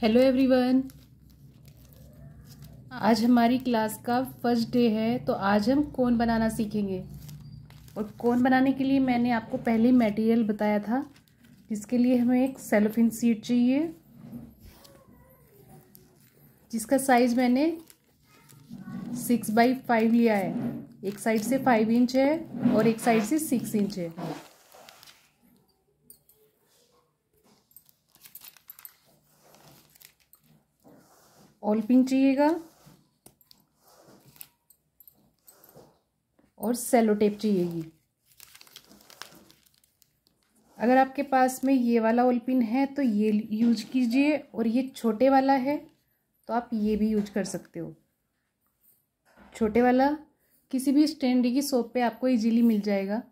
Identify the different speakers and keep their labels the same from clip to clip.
Speaker 1: hello everyone आज हमारी class का फर्स्ट डे है तो आज हम कोन बनाना सीखेंगे और कोन बनाने के लिए मैंने आपको पहले मटेरियल बताया था जिसके लिए हमें एक सेलोफिन सीट चाहिए जिसका साइज़ मैंने सिक्स बाई फाइव लिया है एक साइड से फाइव इंच है और एक साइड से सिक्स इंच है ऑल पिन चाहिएगा और सेलो टेप चाहिएगी अगर आपके पास में ये वाला ऑल पिन है तो ये यूज कीजिए और ये छोटे वाला है तो आप ये भी यूज कर सकते हो छोटे वाला किसी भी स्टैंड की शॉप पे आपको इजीली मिल जाएगा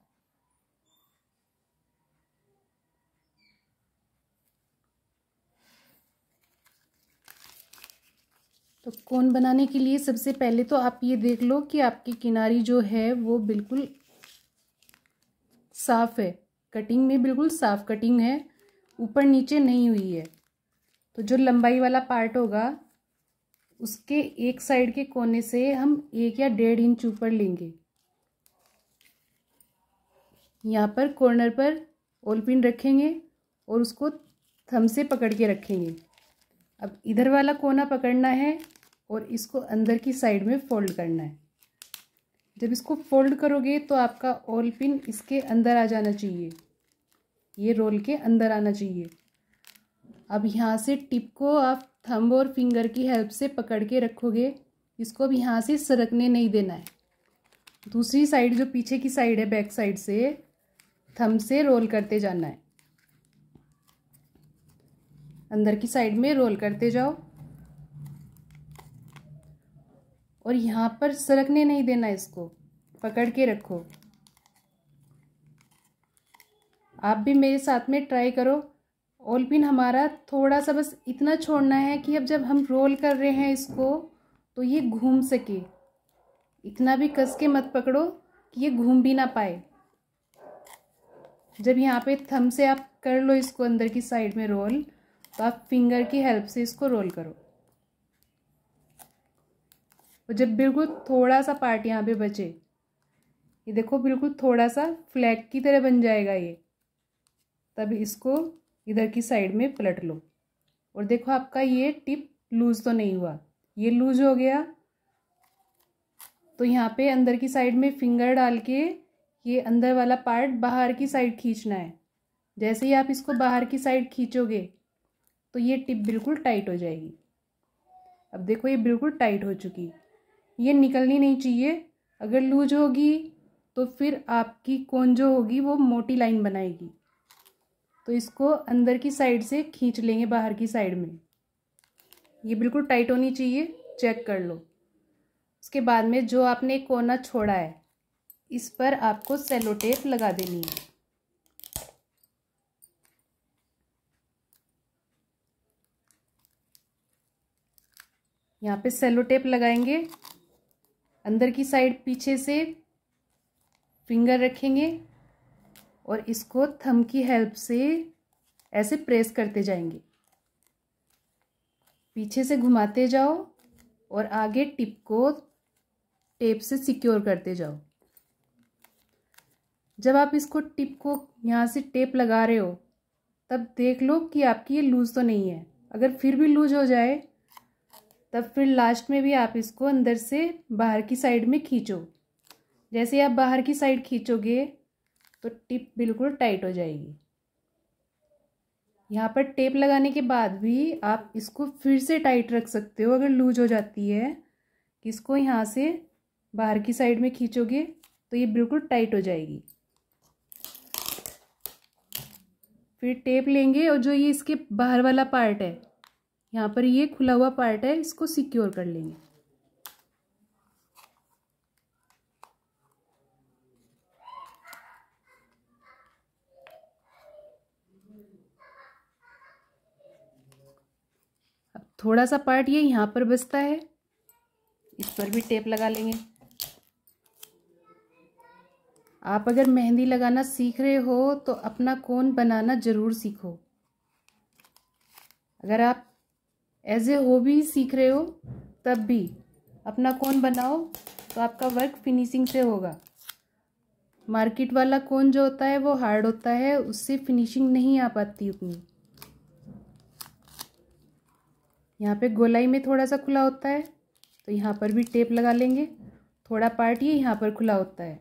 Speaker 1: तो कोन बनाने के लिए सबसे पहले तो आप ये देख लो कि आपकी किनारी जो है वो बिल्कुल साफ़ है कटिंग में बिल्कुल साफ़ कटिंग है ऊपर नीचे नहीं हुई है तो जो लंबाई वाला पार्ट होगा उसके एक साइड के कोने से हम एक या डेढ़ इंच ऊपर लेंगे यहाँ पर कॉर्नर पर ओलपिन रखेंगे और उसको थम से पकड़ के रखेंगे अब इधर वाला कोना पकड़ना है और इसको अंदर की साइड में फोल्ड करना है जब इसको फोल्ड करोगे तो आपका ऑल पिन इसके अंदर आ जाना चाहिए ये रोल के अंदर आना चाहिए अब यहाँ से टिप को आप थंब और फिंगर की हेल्प से पकड़ के रखोगे इसको अब यहाँ से सरकने नहीं देना है दूसरी साइड जो पीछे की साइड है बैक साइड से थम से रोल करते जाना है अंदर की साइड में रोल करते जाओ और यहाँ पर सरकने नहीं देना इसको पकड़ के रखो आप भी मेरे साथ में ट्राई करो ओलपिन हमारा थोड़ा सा बस इतना छोड़ना है कि अब जब हम रोल कर रहे हैं इसको तो ये घूम सके इतना भी कस के मत पकड़ो कि ये घूम भी ना पाए जब यहाँ पे थम से आप कर लो इसको अंदर की साइड में रोल तो आप फिंगर की हेल्प से इसको रोल करो और जब बिल्कुल थोड़ा सा पार्ट यहाँ पे बचे ये देखो बिल्कुल थोड़ा सा फ्लैग की तरह बन जाएगा ये तब इसको इधर की साइड में पलट लो और देखो आपका ये टिप लूज़ तो नहीं हुआ ये लूज हो गया तो यहाँ पे अंदर की साइड में फिंगर डाल के ये अंदर वाला पार्ट बाहर की साइड खींचना है जैसे ही आप इसको बाहर की साइड खींचोगे तो ये टिप बिल्कुल टाइट हो जाएगी अब देखो ये बिल्कुल टाइट हो चुकी ये निकलनी नहीं चाहिए अगर लूज होगी तो फिर आपकी कोन जो होगी वो मोटी लाइन बनाएगी तो इसको अंदर की साइड से खींच लेंगे बाहर की साइड में ये बिल्कुल टाइट होनी चाहिए चेक कर लो उसके बाद में जो आपने कोना छोड़ा है इस पर आपको सेलो टेप लगा देनी है यहाँ पे सेलो टेप लगाएंगे अंदर की साइड पीछे से फिंगर रखेंगे और इसको थम की हेल्प से ऐसे प्रेस करते जाएंगे पीछे से घुमाते जाओ और आगे टिप को टेप से सिक्योर करते जाओ जब आप इसको टिप को यहाँ से टेप लगा रहे हो तब देख लो कि आपकी ये लूज़ तो नहीं है अगर फिर भी लूज हो जाए तब फिर लास्ट में भी आप इसको अंदर से बाहर की साइड में खींचो जैसे आप बाहर की साइड खींचोगे तो टिप बिल्कुल टाइट हो जाएगी यहाँ पर टेप लगाने के बाद भी आप इसको फिर से टाइट रख सकते हो अगर लूज हो जाती है इसको यहाँ से बाहर की साइड में खींचोगे तो ये बिल्कुल टाइट हो जाएगी फिर टेप लेंगे और जो ये इसके बाहर वाला पार्ट है यहाँ पर ये खुला हुआ पार्ट है इसको सिक्योर कर लेंगे अब थोड़ा सा पार्ट ये यहाँ पर बसता है इस पर भी टेप लगा लेंगे आप अगर मेहंदी लगाना सीख रहे हो तो अपना कोन बनाना ज़रूर सीखो अगर आप एज ए हॉबी सीख रहे हो तब भी अपना कौन बनाओ तो आपका वर्क फिनिशिंग से होगा मार्केट वाला कौन जो होता है वो हार्ड होता है उससे फिनिशिंग नहीं आ पाती उतनी यहाँ पे गोलाई में थोड़ा सा खुला होता है तो यहाँ पर भी टेप लगा लेंगे थोड़ा पार्ट ये यहाँ पर खुला होता है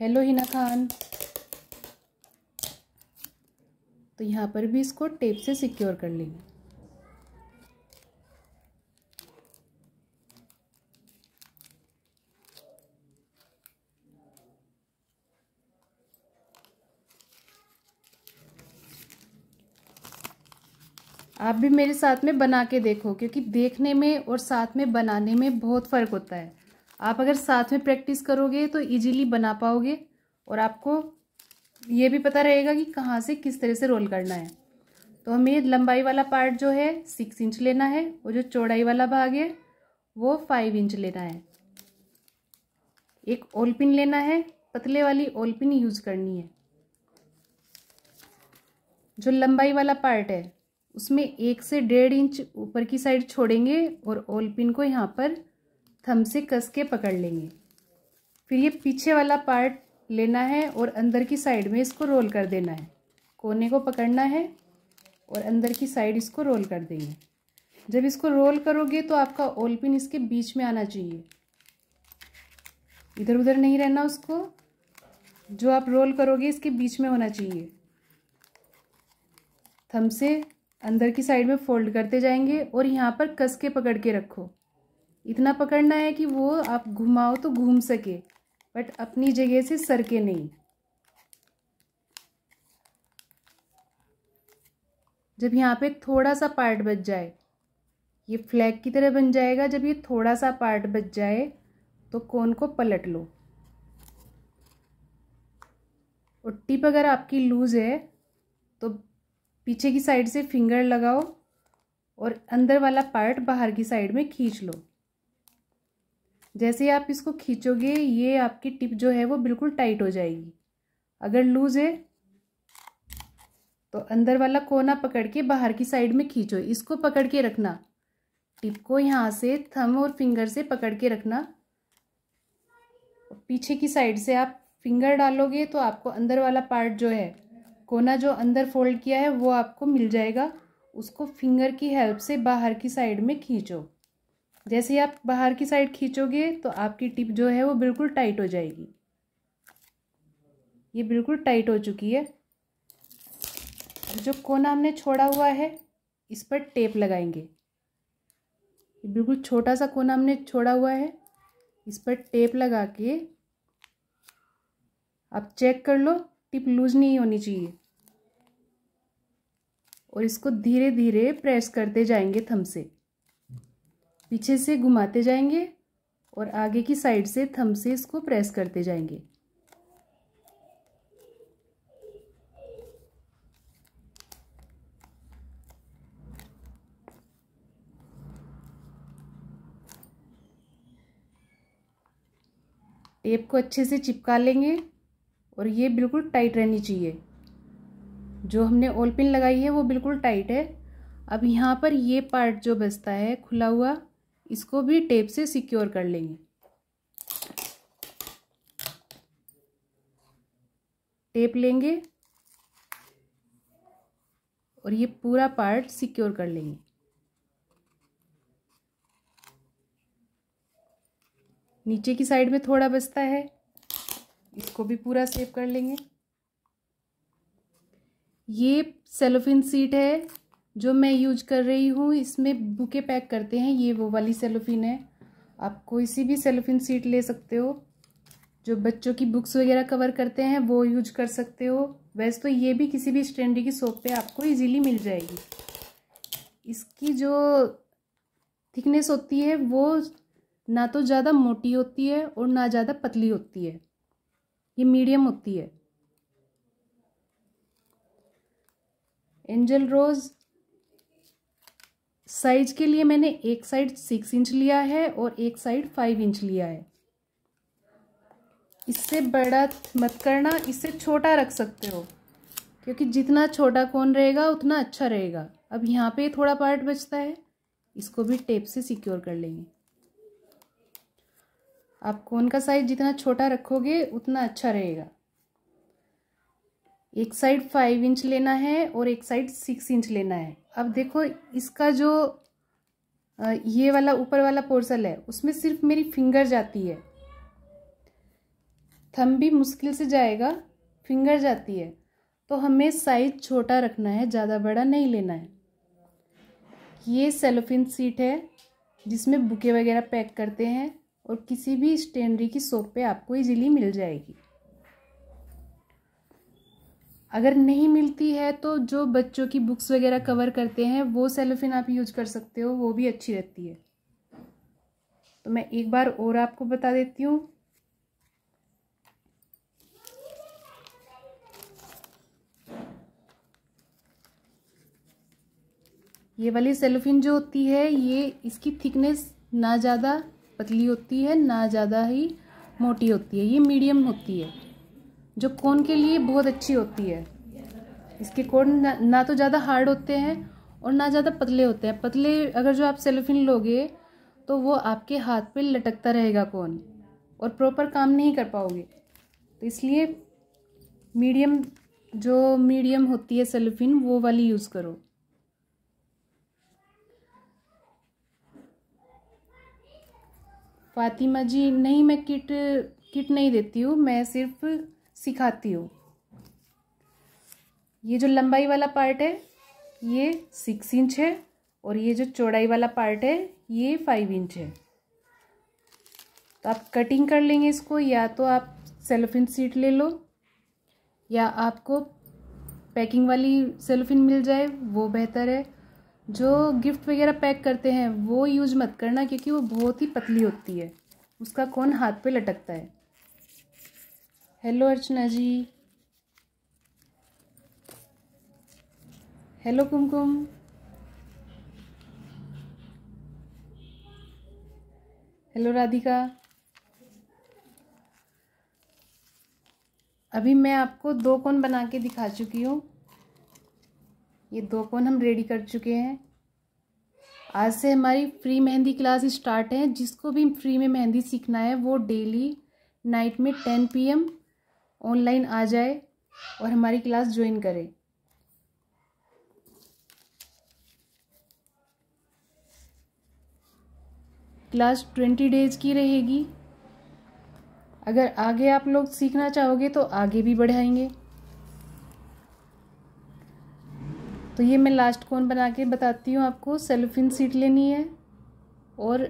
Speaker 1: हेलो हिना खान तो यहाँ पर भी इसको टेप से सिक्योर कर लेंगे आप भी मेरे साथ में बना के देखो क्योंकि देखने में और साथ में बनाने में बहुत फ़र्क होता है आप अगर साथ में प्रैक्टिस करोगे तो इजीली बना पाओगे और आपको ये भी पता रहेगा कि कहाँ से किस तरह से रोल करना है तो हमें लंबाई वाला पार्ट जो है सिक्स इंच लेना है और जो चौड़ाई वाला भाग है वो फाइव इंच लेना है एक ओलपिन लेना है पतले वाली ओलपिन यूज़ करनी है जो लंबाई वाला पार्ट है उसमें एक से डेढ़ इंच ऊपर की साइड छोड़ेंगे और ऑल पिन को यहाँ पर थम से कस के पकड़ लेंगे फिर ये पीछे वाला पार्ट लेना है और अंदर की साइड में इसको रोल कर देना है कोने को पकड़ना है और अंदर की साइड इसको रोल कर देंगे जब इसको रोल करोगे तो आपका ऑल पिन इसके बीच में आना चाहिए इधर उधर नहीं रहना उसको जो आप रोल करोगे इसके बीच में होना चाहिए थम से अंदर की साइड में फोल्ड करते जाएंगे और यहाँ पर कस के पकड़ के रखो इतना पकड़ना है कि वो आप घुमाओ तो घूम सके बट अपनी जगह से सर के नहीं जब यहाँ पे थोड़ा सा पार्ट बच जाए ये फ्लैग की तरह बन जाएगा जब ये थोड़ा सा पार्ट बच जाए तो कोन को पलट लो और टिप अगर आपकी लूज़ है तो पीछे की साइड से फिंगर लगाओ और अंदर वाला पार्ट बाहर की साइड में खींच लो जैसे आप इसको खींचोगे ये आपकी टिप जो है वो बिल्कुल टाइट हो जाएगी अगर लूज है तो अंदर वाला कोना पकड़ के बाहर की साइड में खींचो इसको पकड़ के रखना टिप को यहाँ से थम और फिंगर से पकड़ के रखना पीछे की साइड से आप फिंगर डालोगे तो आपको अंदर वाला पार्ट जो है कोना जो अंदर फोल्ड किया है वो आपको मिल जाएगा उसको फिंगर की हेल्प से बाहर की साइड में खींचो जैसे ही आप बाहर की साइड खींचोगे तो आपकी टिप जो है वो बिल्कुल टाइट हो जाएगी ये बिल्कुल टाइट हो चुकी है जो कोना हमने छोड़ा हुआ है इस पर टेप लगाएंगे बिल्कुल छोटा सा कोना हमने छोड़ा हुआ है इस पर टेप लगा के आप चेक कर लो टिप लूज नहीं होनी चाहिए और इसको धीरे धीरे प्रेस करते जाएंगे थम से पीछे से घुमाते जाएंगे और आगे की साइड से थम से इसको प्रेस करते जाएंगे टेप को अच्छे से चिपका लेंगे और ये बिल्कुल टाइट रहनी चाहिए जो हमने ओल पिन लगाई है वो बिल्कुल टाइट है अब यहाँ पर ये पार्ट जो बचता है खुला हुआ इसको भी टेप से सिक्योर कर लेंगे टेप लेंगे और ये पूरा पार्ट सिक्योर कर लेंगे नीचे की साइड में थोड़ा बचता है इसको भी पूरा सेव कर लेंगे ये सेलोफिन सीट है जो मैं यूज कर रही हूँ इसमें बुके पैक करते हैं ये वो वाली सेलोफिन है आप कोई सी भी सेलोफिन सीट ले सकते हो जो बच्चों की बुक्स वगैरह कवर करते हैं वो यूज कर सकते हो वैसे तो ये भी किसी भी स्टैंडरी की सोप पे आपको इजीली मिल जाएगी इसकी जो थिकनेस होती है वो ना तो ज़्यादा मोटी होती है और ना ज़्यादा पतली होती है ये मीडियम होती है एंजल रोज साइज के लिए मैंने एक साइड सिक्स इंच लिया है और एक साइड फाइव इंच लिया है इससे बड़ा मत करना इससे छोटा रख सकते हो क्योंकि जितना छोटा कौन रहेगा उतना अच्छा रहेगा अब यहाँ पे थोड़ा पार्ट बचता है इसको भी टेप से सिक्योर कर लेंगे आप कोन का साइज जितना छोटा रखोगे उतना अच्छा रहेगा एक साइड फाइव इंच लेना है और एक साइड सिक्स इंच लेना है अब देखो इसका जो ये वाला ऊपर वाला पोर्सल है उसमें सिर्फ मेरी फिंगर जाती है थम भी मुश्किल से जाएगा फिंगर जाती है तो हमें साइज छोटा रखना है ज़्यादा बड़ा नहीं लेना है ये सेलोफिन सीट है जिसमें बुके वगैरह पैक करते हैं और किसी भी स्टेनरी की शॉप पे आपको इजीली मिल जाएगी अगर नहीं मिलती है तो जो बच्चों की बुक्स वगैरह कवर करते हैं वो सेलोफिन आप यूज कर सकते हो वो भी अच्छी रहती है तो मैं एक बार और आपको बता देती हूँ ये वाली सेलोफिन जो होती है ये इसकी थिकनेस ना ज़्यादा पतली होती है ना ज़्यादा ही मोटी होती है ये मीडियम होती है जो कोन के लिए बहुत अच्छी होती है इसके कोन ना, ना तो ज़्यादा हार्ड होते हैं और ना ज़्यादा पतले होते हैं पतले अगर जो आप सेलोफिन लोगे तो वो आपके हाथ पे लटकता रहेगा कोन और प्रॉपर काम नहीं कर पाओगे तो इसलिए मीडियम जो मीडियम होती है सेलोफिन वो वाली यूज़ करो फातिमा जी नहीं मैं किट किट नहीं देती हूँ मैं सिर्फ सिखाती हूँ ये जो लंबाई वाला पार्ट है ये सिक्स इंच है और ये जो चौड़ाई वाला पार्ट है ये फाइव इंच है तो आप कटिंग कर लेंगे इसको या तो आप सेलोफिन सीट ले लो या आपको पैकिंग वाली सेलोफिन मिल जाए वो बेहतर है जो गिफ्ट वगैरह पैक करते हैं वो यूज मत करना क्योंकि वो बहुत ही पतली होती है उसका कौन हाथ पे लटकता है hello Archana ji hello Kumkum hello Radhika अभी मैं आपको दो कौन बना के दिखा चुकी हूँ ये दो कोन हम रेडी कर चुके हैं आज से हमारी फ्री मेहंदी क्लास स्टार्ट है जिसको भी फ्री में मेहंदी सीखना है वो डेली नाइट में टेन पी ऑनलाइन आ जाए और हमारी क्लास ज्वाइन करे क्लास ट्वेंटी डेज की रहेगी अगर आगे आप लोग सीखना चाहोगे तो आगे भी बढ़ाएंगे तो ये मैं लास्ट कोन बना के बताती हूँ आपको सेलोफिन सीट लेनी है और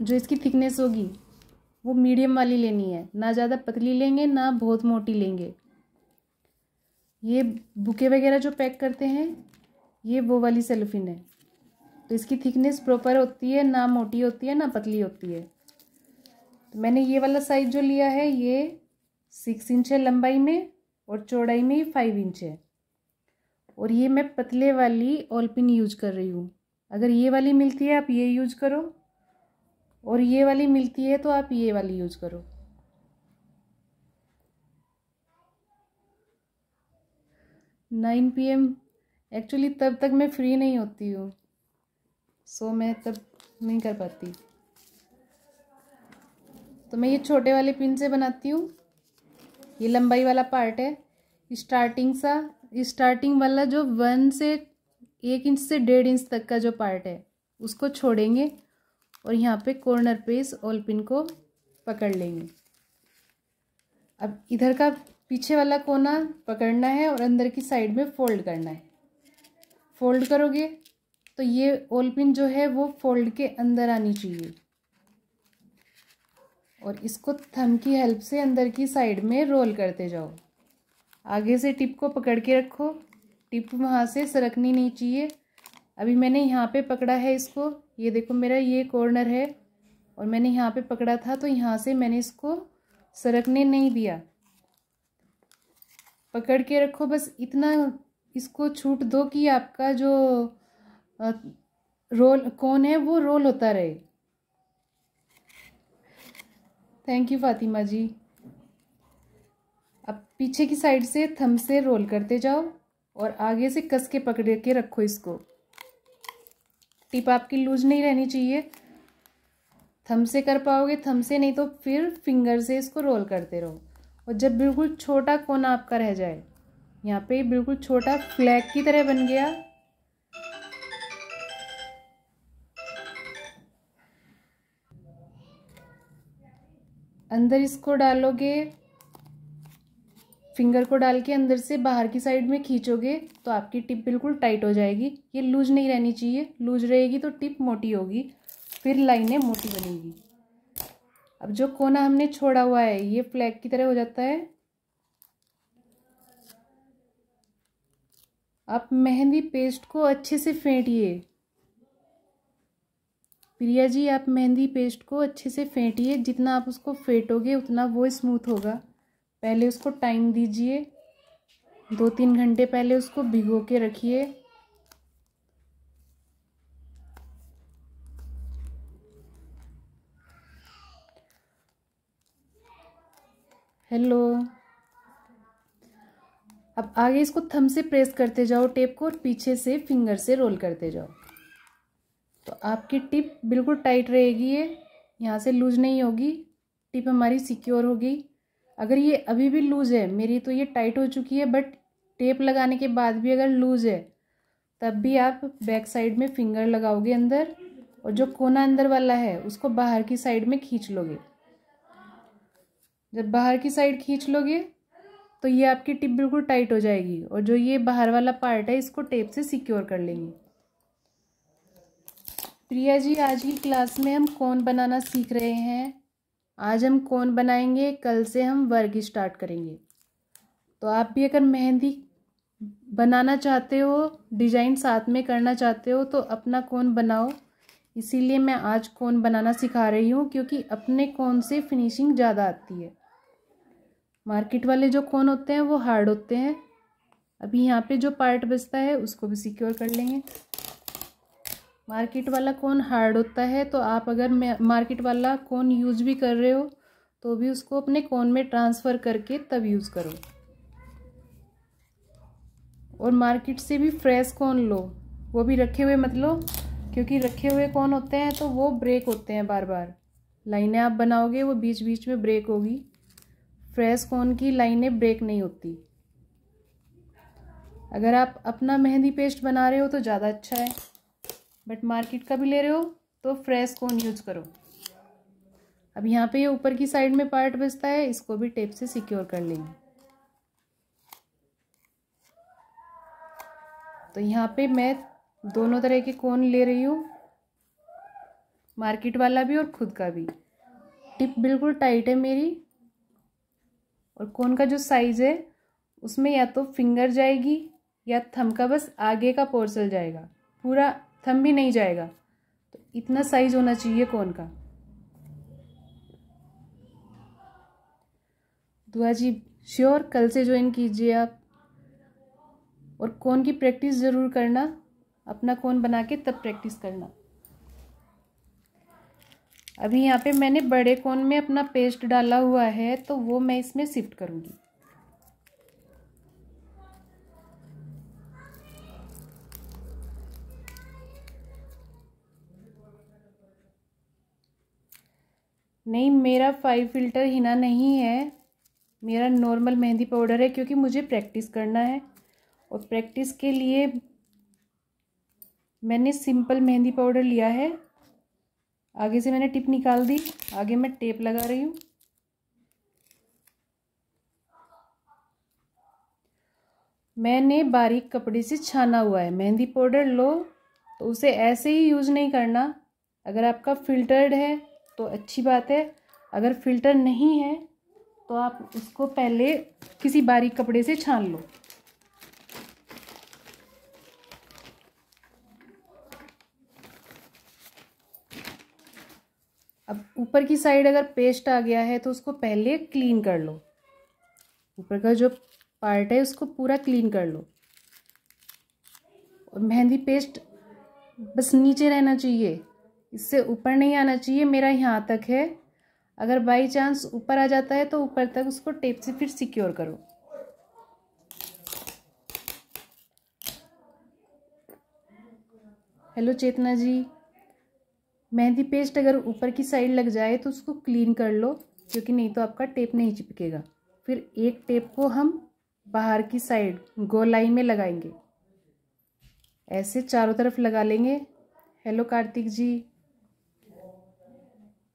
Speaker 1: जो इसकी थिकनेस होगी वो मीडियम वाली लेनी है ना ज़्यादा पतली लेंगे ना बहुत मोटी लेंगे ये बुके वगैरह जो पैक करते हैं ये वो वाली सेलोफिन है तो इसकी थिकनेस प्रॉपर होती है ना मोटी होती है ना पतली होती है तो मैंने ये वाला साइज़ जो लिया है ये सिक्स इंच है लंबाई में और चौड़ाई में फाइव इंच है और ये मैं पतले वाली ऑलपिन यूज कर रही हूँ अगर ये वाली मिलती है आप ये यूज करो और ये वाली मिलती है तो आप ये वाली यूज करो नाइन पी एम एक्चुअली तब तक मैं फ्री नहीं होती हूँ सो so, मैं तब नहीं कर पाती तो मैं ये छोटे वाले पिन से बनाती हूँ ये लंबाई वाला पार्ट है स्टार्टिंग सा स्टार्टिंग वाला जो वन से एक इंच से डेढ़ इंच तक का जो पार्ट है उसको छोड़ेंगे और यहाँ पे कॉर्नर पे इस ऑल पिन को पकड़ लेंगे अब इधर का पीछे वाला कोना पकड़ना है और अंदर की साइड में फोल्ड करना है फोल्ड करोगे तो ये ऑल पिन जो है वो फोल्ड के अंदर आनी चाहिए और इसको थम की हेल्प से अंदर की साइड में रोल करते जाओ आगे से टिप को पकड़ के रखो टिप वहाँ से सरकनी नहीं चाहिए अभी मैंने यहाँ पे पकड़ा है इसको ये देखो मेरा ये कॉर्नर है और मैंने यहाँ पे पकड़ा था तो यहाँ से मैंने इसको सरकने नहीं दिया पकड़ के रखो बस इतना इसको छूट दो कि आपका जो रोल कौन है वो रोल होता रहे थैंक यू फातिमा जी अब पीछे की साइड से थम से रोल करते जाओ और आगे से कस के पकड़ के रखो इसको टिप आपकी लूज नहीं रहनी चाहिए थम से कर पाओगे थम से नहीं तो फिर फिंगर से इसको रोल करते रहो और जब बिल्कुल छोटा कोना आपका रह जाए यहाँ पे बिल्कुल छोटा फ्लैग की तरह बन गया अंदर इसको डालोगे फिंगर को डाल के अंदर से बाहर की साइड में खींचोगे तो आपकी टिप बिल्कुल टाइट हो जाएगी ये लूज नहीं रहनी चाहिए लूज रहेगी तो टिप मोटी होगी फिर लाइनें मोटी बनेगी अब जो कोना हमने छोड़ा हुआ है ये फ्लैग की तरह हो जाता है आप मेहंदी पेस्ट को अच्छे से फेंटिए प्रिया जी आप मेहंदी पेस्ट को अच्छे से फेंटिए जितना आप उसको फेंटोगे उतना वो स्मूथ होगा पहले उसको टाइम दीजिए दो तीन घंटे पहले उसको भिगो के रखिए हेलो अब आगे इसको थम से प्रेस करते जाओ टेप को और पीछे से फिंगर से रोल करते जाओ तो आपकी टिप बिल्कुल टाइट रहेगी ये यहाँ से लूज नहीं होगी टिप हमारी सिक्योर होगी अगर ये अभी भी लूज़ है मेरी तो ये टाइट हो चुकी है बट टेप लगाने के बाद भी अगर लूज़ है तब भी आप बैक साइड में फिंगर लगाओगे अंदर और जो कोना अंदर वाला है उसको बाहर की साइड में खींच लोगे जब बाहर की साइड खींच लोगे तो ये आपकी टिप बिल्कुल टाइट हो जाएगी और जो ये बाहर वाला पार्ट है इसको टेप से सिक्योर कर लेंगे प्रिया जी आज की क्लास में हम कौन बनाना सीख रहे हैं आज हम कौन बनाएंगे कल से हम वर्ग स्टार्ट करेंगे तो आप भी अगर मेहंदी बनाना चाहते हो डिजाइन साथ में करना चाहते हो तो अपना कौन बनाओ इसीलिए मैं आज कौन बनाना सिखा रही हूँ क्योंकि अपने कौन से फिनिशिंग ज़्यादा आती है मार्केट वाले जो कौन होते हैं वो हार्ड होते हैं अभी यहाँ पे जो पार्ट बचता है उसको भी सिक्योर कर लेंगे मार्केट वाला कौन हार्ड होता है तो आप अगर मार्केट वाला कौन यूज भी कर रहे हो तो भी उसको अपने कौन में ट्रांसफ़र करके तब यूज़ करो और मार्केट से भी फ्रेश कौन लो वो भी रखे हुए मत लो क्योंकि रखे हुए कौन होते हैं तो वो ब्रेक होते हैं बार बार लाइनें आप बनाओगे वो बीच बीच में ब्रेक होगी फ्रेश कौन की लाइनें ब्रेक नहीं होती अगर आप अपना मेहंदी पेस्ट बना रहे हो तो ज़्यादा अच्छा है बट मार्केट का भी ले रहे हो तो फ्रेश कोन यूज करो अब यहाँ पे ये यह ऊपर की साइड में पार्ट बचता है इसको भी टेप से सिक्योर कर लेंगे तो यहाँ पे मैं दोनों तरह के कोन ले रही हूँ मार्केट वाला भी और खुद का भी टिप बिल्कुल टाइट है मेरी और कोन का जो साइज़ है उसमें या तो फिंगर जाएगी या थम का बस आगे का पोर्सल जाएगा पूरा थम भी नहीं जाएगा तो इतना साइज होना चाहिए कौन का दुआ जी श्योर कल से ज्वाइन कीजिए आप और कौन की प्रैक्टिस ज़रूर करना अपना कौन बना के तब प्रैक्टिस करना अभी यहाँ पे मैंने बड़े कोन में अपना पेस्ट डाला हुआ है तो वो मैं इसमें शिफ्ट करूँगी नहीं मेरा फाइव फिल्टर हिना नहीं है मेरा नॉर्मल मेहंदी पाउडर है क्योंकि मुझे प्रैक्टिस करना है और प्रैक्टिस के लिए मैंने सिंपल मेहंदी पाउडर लिया है आगे से मैंने टिप निकाल दी आगे मैं टेप लगा रही हूँ मैंने बारीक कपड़े से छाना हुआ है मेहंदी पाउडर लो तो उसे ऐसे ही यूज़ नहीं करना अगर आपका फिल्टर्ड है तो अच्छी बात है अगर फिल्टर नहीं है तो आप इसको पहले किसी बारीक कपड़े से छान लो अब ऊपर की साइड अगर पेस्ट आ गया है तो उसको पहले क्लीन कर लो ऊपर का जो पार्ट है उसको पूरा क्लीन कर लो और मेहंदी पेस्ट बस नीचे रहना चाहिए इससे ऊपर नहीं आना चाहिए मेरा यहाँ तक है अगर बाई चांस ऊपर आ जाता है तो ऊपर तक उसको टेप से फिर सिक्योर करो हेलो चेतना जी मेहंदी पेस्ट अगर ऊपर की साइड लग जाए तो उसको क्लीन कर लो क्योंकि नहीं तो आपका टेप नहीं चिपकेगा फिर एक टेप को हम बाहर की साइड गोलाई में लगाएंगे ऐसे चारों तरफ लगा लेंगे हेलो कार्तिक जी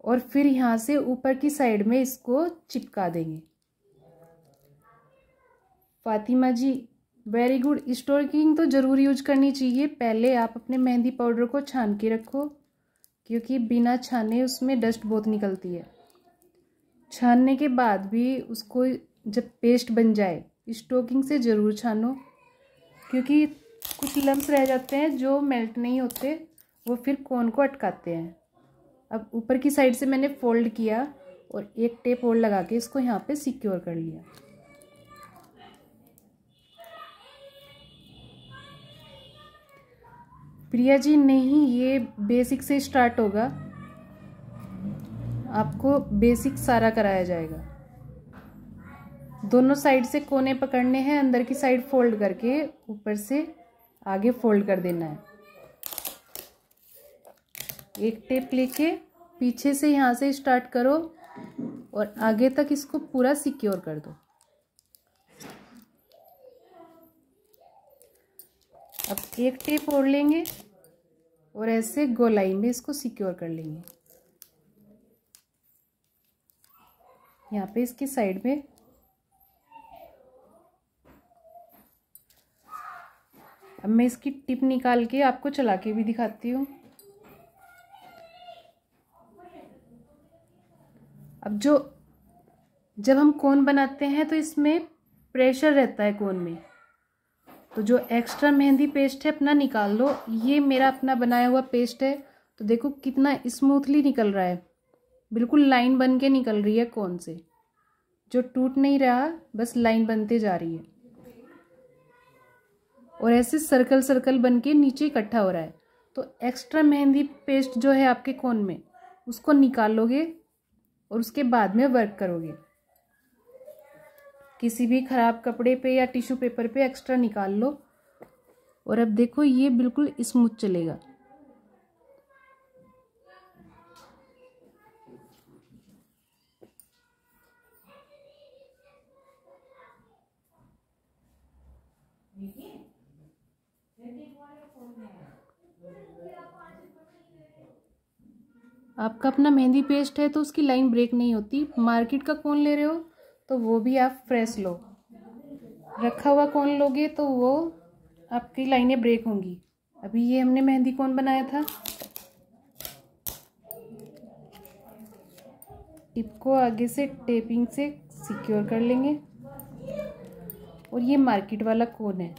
Speaker 1: और फिर यहाँ से ऊपर की साइड में इसको चिपका देंगे Fatima ji very good stroking तो ज़रूर यूज करनी चाहिए पहले आप अपने मेहंदी पाउडर को छान के रखो क्योंकि बिना छाने उसमें डस्ट बहुत निकलती है छानने के बाद भी उसको जब पेस्ट बन जाए स्टोकिंग से ज़रूर छानो क्योंकि कुछ लम्ब रह जाते हैं जो मेल्ट नहीं होते वो फिर कोन को अटकाते हैं अब ऊपर की साइड से मैंने फोल्ड किया और एक टेप होल्ड लगा के इसको यहाँ पे सिक्योर कर लिया प्रिया जी नहीं ये बेसिक से स्टार्ट होगा आपको बेसिक सारा कराया जाएगा दोनों साइड से कोने पकड़ने हैं अंदर की साइड फोल्ड करके ऊपर से आगे फोल्ड कर देना है एक टेप लेके पीछे से यहाँ से स्टार्ट करो और आगे तक इसको पूरा सिक्योर कर दो अब एक टेप ओढ़ लेंगे और ऐसे गोलाई में इसको सिक्योर कर लेंगे यहाँ पे इसकी साइड में अब मैं इसकी टिप निकाल के आपको चला के भी दिखाती हूँ अब जो जब हम कोन बनाते हैं तो इसमें प्रेशर रहता है कोन में तो जो एक्स्ट्रा मेहंदी पेस्ट है अपना निकाल लो ये मेरा अपना बनाया हुआ पेस्ट है तो देखो कितना स्मूथली निकल रहा है बिल्कुल लाइन बन के निकल रही है कोन से जो टूट नहीं रहा बस लाइन बनते जा रही है और ऐसे सर्कल सर्कल बन के नीचे इकट्ठा हो रहा है तो एक्स्ट्रा मेहंदी पेस्ट जो है आपके कोन में उसको निकालोगे और उसके बाद में वर्क करोगे किसी भी ख़राब कपड़े पे या टिश्यू पेपर पे एक्स्ट्रा निकाल लो और अब देखो ये बिल्कुल स्मूथ चलेगा आपका अपना मेहंदी पेस्ट है तो उसकी लाइन ब्रेक नहीं होती मार्केट का कौन ले रहे हो तो वो भी आप फ्रेश लो रखा हुआ कौन लोगे तो वो आपकी लाइनें ब्रेक होंगी अभी ये हमने मेहंदी कौन बनाया था टिप को आगे से टेपिंग से सिक्योर कर लेंगे और ये मार्केट वाला कौन है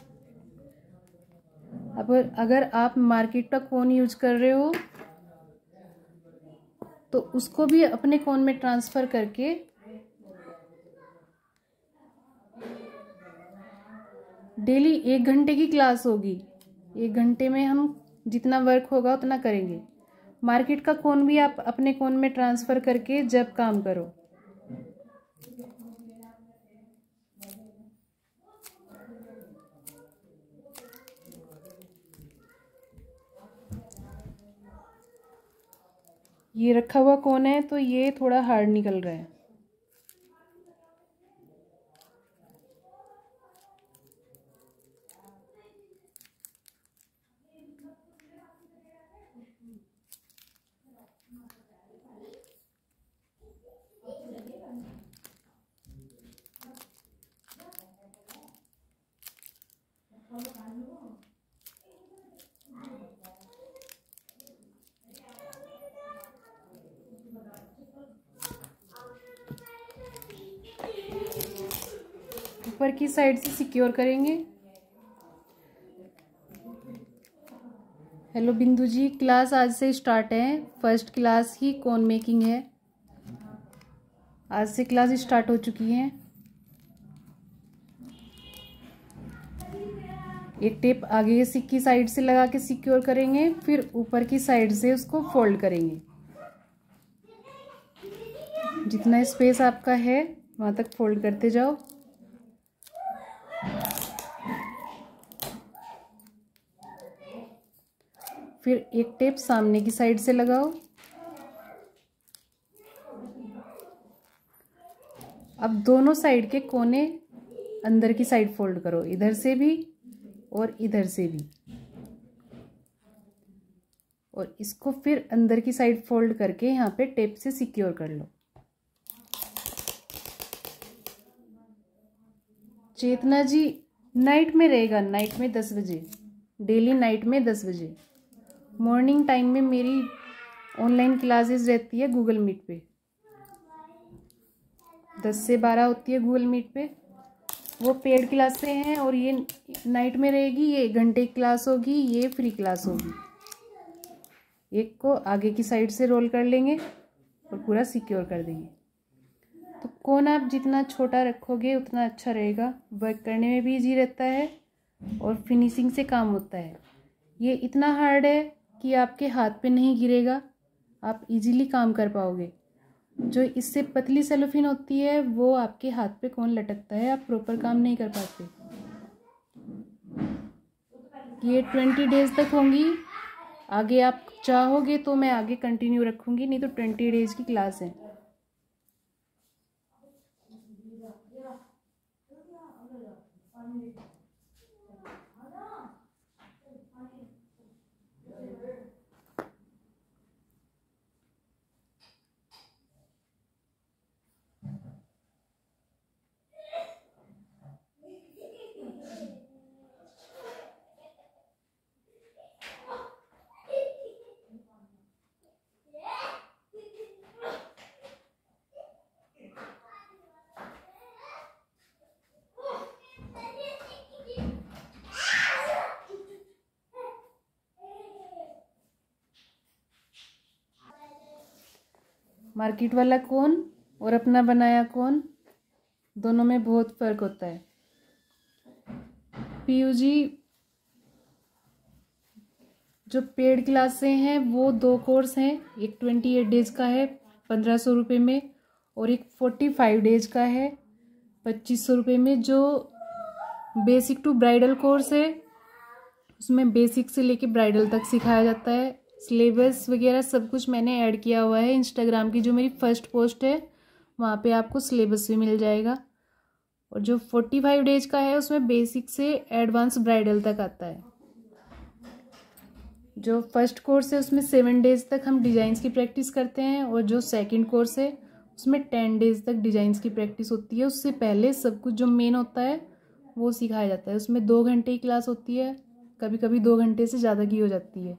Speaker 1: अब अगर आप मार्केट का कौन यूज कर रहे हो तो उसको भी अपने कौन में ट्रांसफ़र करके डेली एक घंटे की क्लास होगी एक घंटे में हम जितना वर्क होगा उतना करेंगे मार्केट का कौन भी आप अपने कौन में ट्रांसफ़र करके जब काम करो ये रखा हुआ कौन है तो ये थोड़ा हार्ड निकल रहा है ऊपर की साइड से सिक्योर करेंगे हेलो बिंदु जी क्लास आज से स्टार्ट है फर्स्ट क्लास ही कौन मेकिंग है आज से क्लास स्टार्ट हो चुकी है एक टेप आगे सिक्की साइड से लगा के सिक्योर करेंगे फिर ऊपर की साइड से उसको फोल्ड करेंगे जितना स्पेस आपका है वहाँ तक फोल्ड करते जाओ फिर एक टेप सामने की साइड से लगाओ अब दोनों साइड के कोने अंदर की साइड फोल्ड करो इधर से भी और इधर से भी और इसको फिर अंदर की साइड फोल्ड करके यहाँ पे टेप से सिक्योर कर लो चेतना जी नाइट में रहेगा नाइट में दस बजे डेली नाइट में दस बजे मॉर्निंग टाइम में मेरी ऑनलाइन क्लासेस रहती है गूगल मीट पे दस से बारह होती है गूगल मीट पे वो पेड क्लासें हैं और ये नाइट में रहेगी ये एक घंटे की क्लास होगी ये फ्री क्लास होगी एक को आगे की साइड से रोल कर लेंगे और पूरा सिक्योर कर देंगे तो कौन आप जितना छोटा रखोगे उतना अच्छा रहेगा वर्क करने में भी ईजी रहता है और फिनिशिंग से काम होता है ये इतना हार्ड है कि आपके हाथ पे नहीं गिरेगा आप इजीली काम कर पाओगे जो इससे पतली सेलोफिन होती है वो आपके हाथ पे कौन लटकता है आप प्रॉपर काम नहीं कर पाते ये ट्वेंटी डेज तक होंगी आगे आप चाहोगे तो मैं आगे कंटिन्यू रखूँगी नहीं तो ट्वेंटी डेज की क्लास है मार्केट वाला कौन और अपना बनाया कौन दोनों में बहुत फर्क होता है पीयू जी जो पेड क्लासे हैं वो दो कोर्स हैं एक ट्वेंटी एट डेज का है पंद्रह सौ रुपये में और एक फोर्टी फाइव डेज का है पच्चीस सौ रुपये में जो बेसिक टू ब्राइडल कोर्स है उसमें बेसिक से लेके ब्राइडल तक सिखाया जाता है सिलेबस वगैरह सब कुछ मैंने ऐड किया हुआ है इंस्टाग्राम की जो मेरी फर्स्ट पोस्ट है वहाँ पे आपको सिलेबस भी मिल जाएगा और जो फोर्टी फाइव डेज का है उसमें बेसिक से एडवांस ब्राइडल तक आता है जो फर्स्ट कोर्स है उसमें सेवन डेज तक हम डिज़ाइंस की प्रैक्टिस करते हैं और जो सेकेंड कोर्स है उसमें टेन डेज तक डिज़ाइंस की प्रैक्टिस होती है उससे पहले सब कुछ जो मेन होता है वो सिखाया जाता है उसमें दो घंटे की क्लास होती है कभी कभी दो घंटे से ज़्यादा की हो जाती है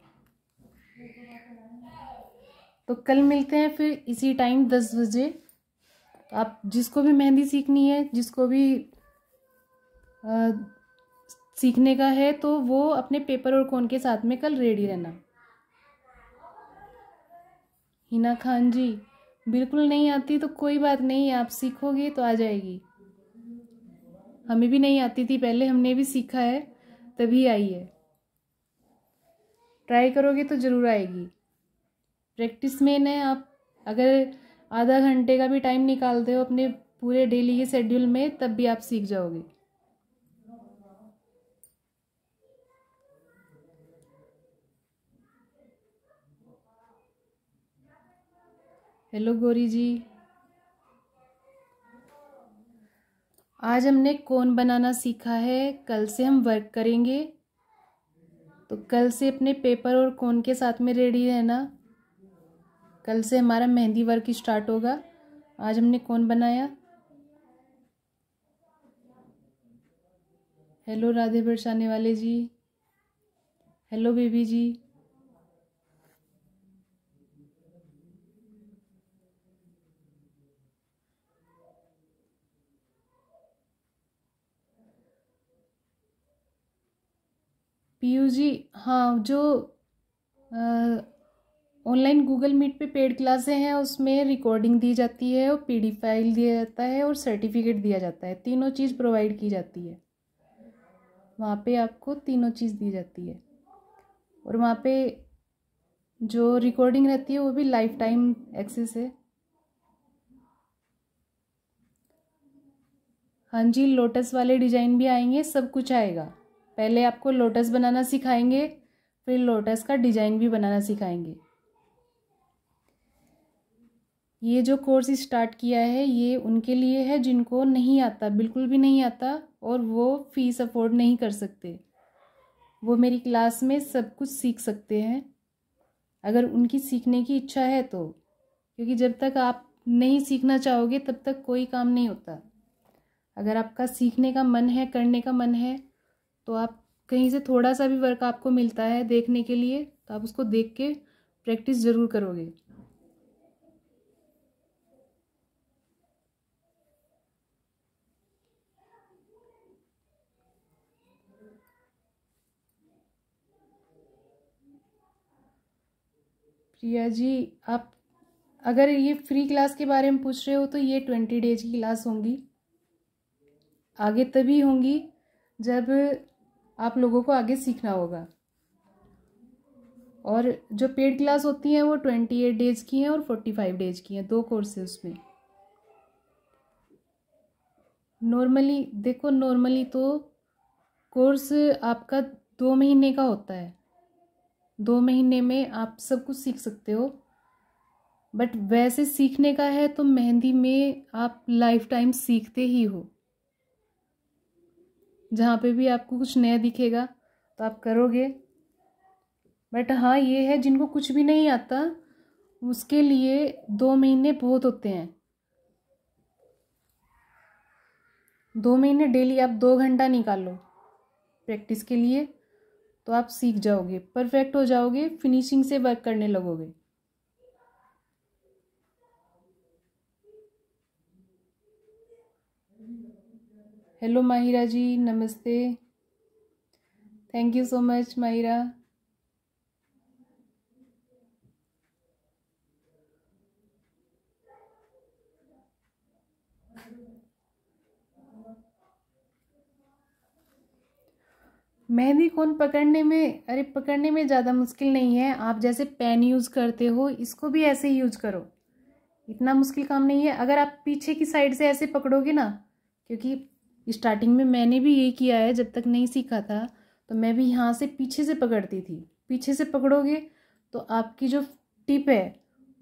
Speaker 1: तो कल मिलते हैं फिर इसी टाइम दस बजे आप जिसको भी मेहंदी सीखनी है जिसको भी आ, सीखने का है तो वो अपने पेपर और कौन के साथ में कल रेडी रहना हिना खान जी बिल्कुल नहीं आती तो कोई बात नहीं आप सीखोगे तो आ जाएगी हमें भी नहीं आती थी पहले हमने भी सीखा है तभी आई है ट्राई करोगे तो ज़रूर आएगी प्रैक्टिस में न आप अगर आधा घंटे का भी टाइम निकालते हो अपने पूरे डेली के शेड्यूल में तब भी आप सीख जाओगे हेलो गौरी जी आज हमने कोन बनाना सीखा है कल से हम वर्क करेंगे तो कल से अपने पेपर और कोन के साथ में रेडी रहना कल से हमारा मेहंदी वर्क स्टार्ट होगा आज हमने कौन बनाया हेलो राधे बरसाने वाले जी हेलो बेबी जी पीयू जी हाँ जो ऑनलाइन गूगल मीट पे पेड क्लासे हैं उसमें रिकॉर्डिंग दी जाती है और पी फाइल दिया जाता है और सर्टिफिकेट दिया जाता है तीनों चीज़ प्रोवाइड की जाती है वहाँ पे आपको तीनों चीज़ दी जाती है और वहाँ पे जो रिकॉर्डिंग रहती है वो भी लाइफ टाइम एक्सेस है हाँ जी लोटस वाले डिजाइन भी आएंगे सब कुछ आएगा पहले आपको लोटस बनाना सिखाएंगे फिर लोटस का डिजाइन भी बनाना सिखाएंगे ये जो कोर्स स्टार्ट किया है ये उनके लिए है जिनको नहीं आता बिल्कुल भी नहीं आता और वो फीस अफोर्ड नहीं कर सकते वो मेरी क्लास में सब कुछ सीख सकते हैं अगर उनकी सीखने की इच्छा है तो क्योंकि जब तक आप नहीं सीखना चाहोगे तब तक कोई काम नहीं होता अगर आपका सीखने का मन है करने का मन है तो आप कहीं से थोड़ा सा भी वर्क आपको मिलता है देखने के लिए तो आप उसको देख के प्रैक्टिस ज़रूर करोगे प्रिया जी आप अगर ये फ्री क्लास के बारे में पूछ रहे हो तो ये ट्वेंटी डेज की क्लास होंगी आगे तभी होंगी जब आप लोगों को आगे सीखना होगा और जो पेड क्लास होती हैं वो ट्वेंटी एट डेज की हैं और फोर्टी फाइव डेज की हैं दो कोर्स है उसमें नॉर्मली देखो नॉर्मली तो कोर्स आपका दो महीने का होता है दो महीने में आप सब कुछ सीख सकते हो बट वैसे सीखने का है तो मेहंदी में आप लाइफ टाइम सीखते ही हो जहाँ पे भी आपको कुछ नया दिखेगा तो आप करोगे बट हाँ ये है जिनको कुछ भी नहीं आता उसके लिए दो महीने बहुत होते हैं दो महीने डेली आप दो घंटा निकालो प्रैक्टिस के लिए तो आप सीख जाओगे परफेक्ट हो जाओगे फिनिशिंग से वर्क करने लगोगे हेलो माहिरा जी नमस्ते thank you so much Mahira mehndi cone पकड़ने में अरे पकड़ने में ज़्यादा मुश्किल नहीं है आप जैसे पेन यूज़ करते हो इसको भी ऐसे ही यूज़ करो इतना मुश्किल काम नहीं है अगर आप पीछे की साइड से ऐसे पकड़ोगे ना क्योंकि स्टार्टिंग में मैंने भी ये किया है जब तक नहीं सीखा था तो मैं भी यहाँ से पीछे से पकड़ती थी पीछे से पकड़ोगे तो आपकी जो टिप है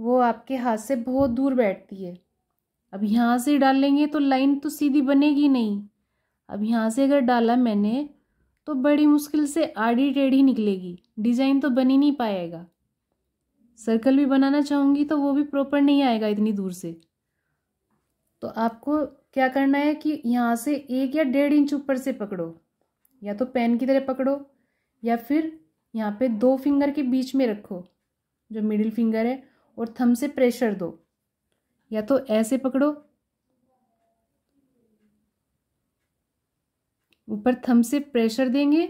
Speaker 1: वो आपके हाथ से बहुत दूर बैठती है अब यहाँ से डालेंगे तो लाइन तो सीधी बनेगी नहीं अब यहाँ से अगर डाला मैंने तो बड़ी मुश्किल से आड़ी टेढ़ी निकलेगी डिज़ाइन तो बन ही नहीं पाएगा सर्कल भी बनाना चाहूँगी तो वो भी प्रॉपर नहीं आएगा इतनी दूर से तो आपको क्या करना है कि यहाँ से एक या डेढ़ इंच ऊपर से पकड़ो या तो पेन की तरह पकड़ो या फिर यहाँ पे दो फिंगर के बीच में रखो जो मिडिल फिंगर है और थम से प्रेशर दो या तो ऐसे पकड़ो ऊपर थम से प्रेशर देंगे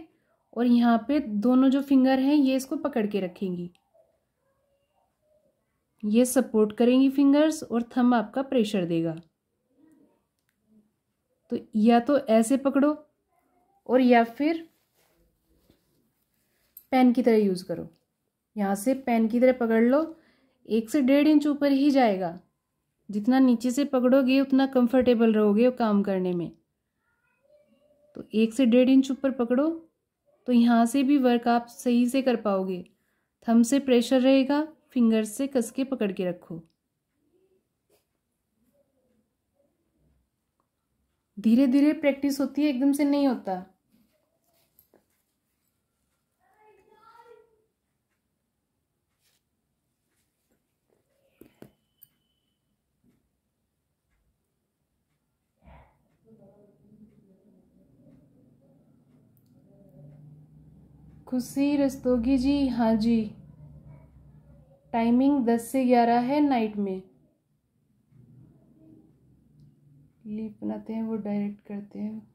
Speaker 1: और यहाँ पे दोनों जो फिंगर हैं ये इसको पकड़ के रखेंगी ये सपोर्ट करेंगी फिंगर्स और थम आपका प्रेशर देगा तो या तो ऐसे पकड़ो और या फिर पेन की तरह यूज़ करो यहाँ से पेन की तरह पकड़ लो एक से डेढ़ इंच ऊपर ही जाएगा जितना नीचे से पकड़ोगे उतना कंफर्टेबल रहोगे काम करने में तो एक से डेढ़ इंच ऊपर पकड़ो तो यहाँ से भी वर्क आप सही से कर पाओगे थम से प्रेशर रहेगा फिंगर से कस के पकड़ के रखो धीरे धीरे प्रैक्टिस होती है एकदम से नहीं होता खुशी रस्तोगी जी हाँ जी टाइमिंग दस से ग्यारह है नाइट में लीव बनाते हैं वो डायरेक्ट करते हैं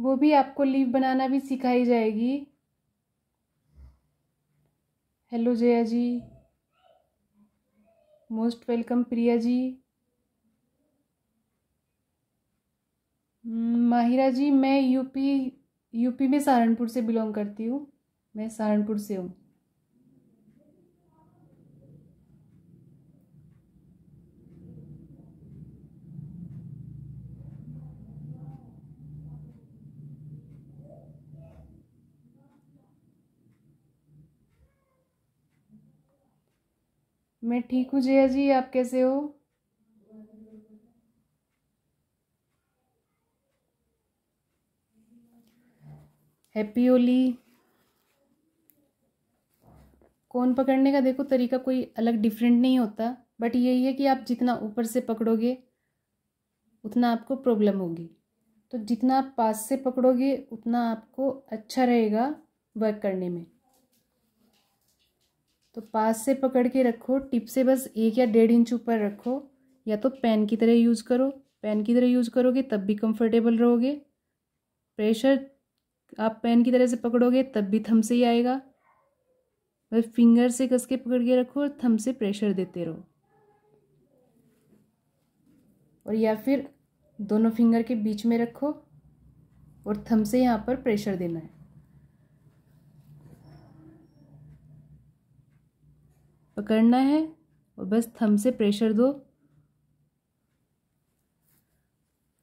Speaker 1: वो भी आपको लीव बनाना भी सिखाई जाएगी hello Jaya ji most welcome Priya ji hmm, Mahira ji मैं यूपी यूपी में सहारनपुर से बिलोंग करती हूँ मैं सहारनपुर से हूँ मैं ठीक हूँ जया जी आप कैसे हो हैप्पीओली कौन पकड़ने का देखो तरीका कोई अलग डिफरेंट नहीं होता बट यही है कि आप जितना ऊपर से पकड़ोगे उतना आपको प्रॉब्लम होगी तो जितना आप पास से पकड़ोगे उतना आपको अच्छा रहेगा वर्क करने में तो पास से पकड़ के रखो टिप से बस एक या डेढ़ इंच ऊपर रखो या तो पेन की तरह यूज़ करो पेन की तरह यूज़ करोगे तब भी कंफर्टेबल रहोगे प्रेशर आप पेन की तरह से पकड़ोगे तब भी थम से ही आएगा बस फिंगर से कस के पकड़ के रखो और थम से प्रेशर देते रहो और या फिर दोनों फिंगर के बीच में रखो और थम से यहाँ पर प्रेशर देना है पकड़ना है और बस थम से प्रेशर दो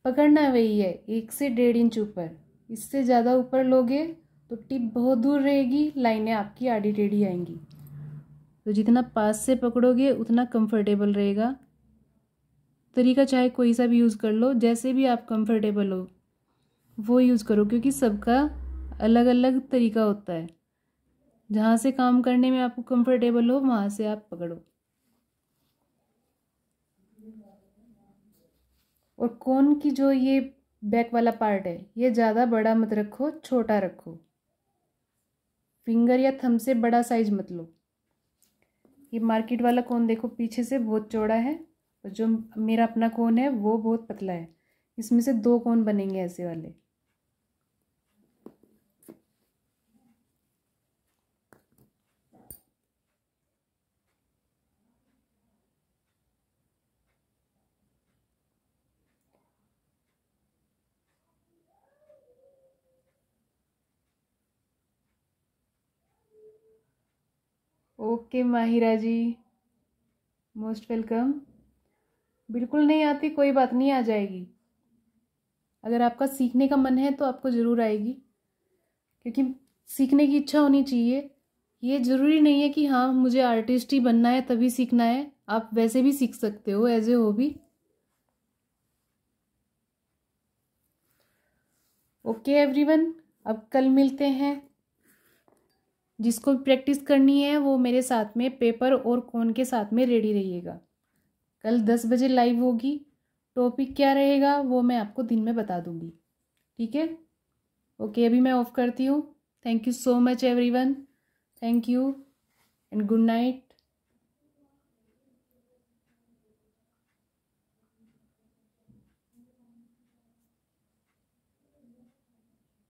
Speaker 1: पकड़ना वही है एक से डेढ़ इंच ऊपर इससे ज़्यादा ऊपर लोगे तो टिप बहुत दूर रहेगी लाइनें आपकी आड़ी टेढ़ी आएंगी तो जितना पास से पकड़ोगे उतना कंफर्टेबल रहेगा तरीका चाहे कोई सा भी यूज़ कर लो जैसे भी आप कंफर्टेबल हो वो यूज़ करो क्योंकि सबका अलग अलग तरीका होता है जहाँ से काम करने में आपको कंफर्टेबल हो वहाँ से आप पकड़ो और कौन की जो ये बैक वाला पार्ट है ये ज़्यादा बड़ा मत रखो छोटा रखो फिंगर या थम से बड़ा साइज मत लो ये मार्केट वाला कोन देखो पीछे से बहुत चौड़ा है और जो मेरा अपना कोन है वो बहुत पतला है इसमें से दो कोन बनेंगे ऐसे वाले okay Mahira ji most welcome बिल्कुल नहीं आती कोई बात नहीं आ जाएगी अगर आपका सीखने का मन है तो आपको ज़रूर आएगी क्योंकि सीखने की इच्छा होनी चाहिए ये ज़रूरी नहीं है कि हाँ मुझे आर्टिस्ट ही बनना है तभी सीखना है आप वैसे भी सीख सकते हो as a hobby okay everyone अब कल मिलते हैं जिसको भी प्रैक्टिस करनी है वो मेरे साथ में पेपर और कौन के साथ में रेडी रहिएगा कल दस बजे लाइव होगी टॉपिक क्या रहेगा वो मैं आपको दिन में बता दूंगी ठीक है ओके अभी मैं ऑफ़ करती हूँ thank you so much everyone thank you and good night